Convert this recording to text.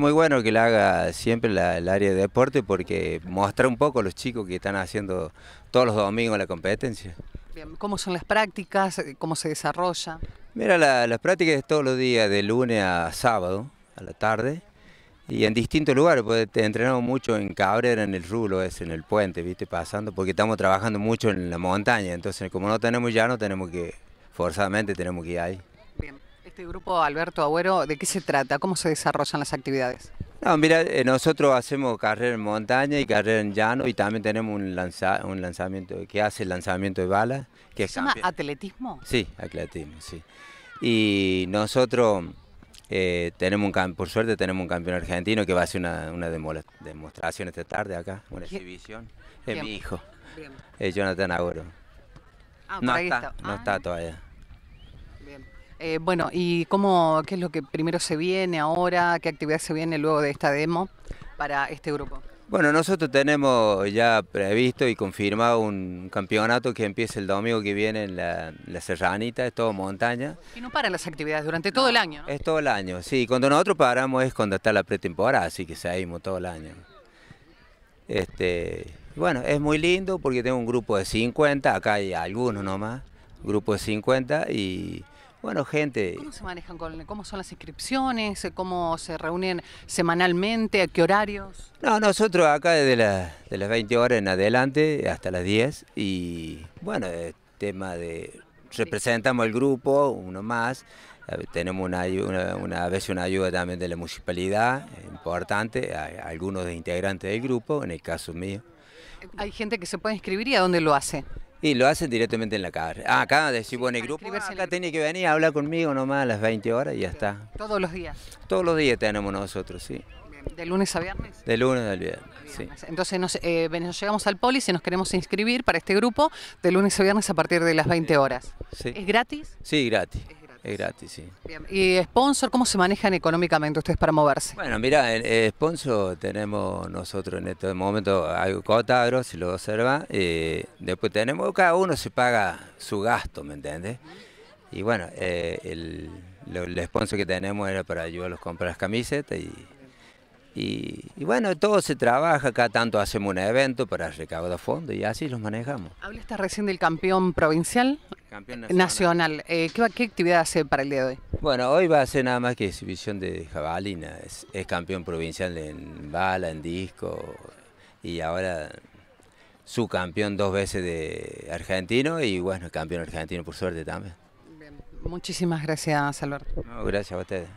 Muy bueno que la haga siempre el área de deporte porque mostrar un poco a los chicos que están haciendo todos los domingos la competencia. Bien, ¿cómo son las prácticas? Eh, ¿Cómo se desarrolla? Mira, las prácticas es todos los días, de lunes a sábado, a la tarde, y en distintos lugares, pues te entrenamos mucho en Cabrera, en el rulo, es en el puente, viste, pasando, porque estamos trabajando mucho en la montaña, entonces como no tenemos ya no tenemos que, forzadamente tenemos que ir ahí. Este grupo, Alberto Agüero, ¿de qué se trata? ¿Cómo se desarrollan las actividades? No, mira, eh, nosotros hacemos carrera en montaña y carrera en llano y también tenemos un, un lanzamiento que hace el lanzamiento de balas. Que ¿Se llama atletismo? Sí, atletismo, sí. Y nosotros eh, tenemos un por suerte tenemos un campeón argentino que va a hacer una, demostración esta tarde acá, una exhibición. Es mi hijo, es Jonathan Agüero. Ah, no, está, no ah, está todavía. Eh, bueno, ¿y cómo, qué es lo que primero se viene ahora? ¿Qué actividad se viene luego de esta demo para este grupo? Bueno, nosotros tenemos ya previsto y confirmado un campeonato que empieza el domingo que viene en la, Serranita, es todo montaña. Y no paran las actividades durante todo el año, Es todo el año, sí. Cuando nosotros paramos es cuando está la pretemporada, así que seguimos todo el año. Este, bueno, es muy lindo porque tengo un grupo de 50, acá hay algunos nomás, grupo de 50 y bueno, gente. ¿Cómo se manejan con cómo son las inscripciones? ¿Cómo se reúnen semanalmente? ¿A qué horarios? No, nosotros acá desde de las 20 horas en adelante hasta las 10 y bueno, el tema de representamos el grupo, uno más. Tenemos una, una, una, a una ayuda también de la municipalidad, importante, algunos de integrantes del grupo, en el caso mío. ¿Hay gente que se puede inscribir y a dónde lo hace? Y lo hacen directamente en la cara. Ah, acá decís, bueno, el grupo ah, acá tiene que venir a hablar conmigo nomás a las 20 horas y ya está. ¿Todos los días? Todos los días tenemos nosotros, sí. ¿De lunes a viernes? De lunes a viernes, sí. Entonces nos, eh, llegamos al poli y nos queremos inscribir para este grupo de lunes a viernes a partir de las 20 horas. ¿Es gratis? Sí, gratis. Es gratis, sí. ¿Y sponsor, cómo se manejan económicamente ustedes para moverse? Bueno, mira, el eh, sponsor tenemos nosotros en este momento algo cotabro, si lo observa. Eh, después tenemos, cada uno se paga su gasto, ¿me entiendes? Y bueno, eh, el, sponsor que tenemos era para ayudarlos a comprar las camisetas y, bueno, todo se trabaja, acá tanto hacemos un evento para recaudar fondos y así los manejamos. Hablaste recién del campeón provincial, Campeón nacional. Eh, ¿qué, actividad hace para el día de hoy? Bueno, hoy va a ser nada más que exhibición de jabalina. Es, campeón provincial en bala, en disco y ahora subcampeón dos veces de argentino y bueno, campeón argentino por suerte también. Muchísimas gracias, Alberto. gracias a ustedes.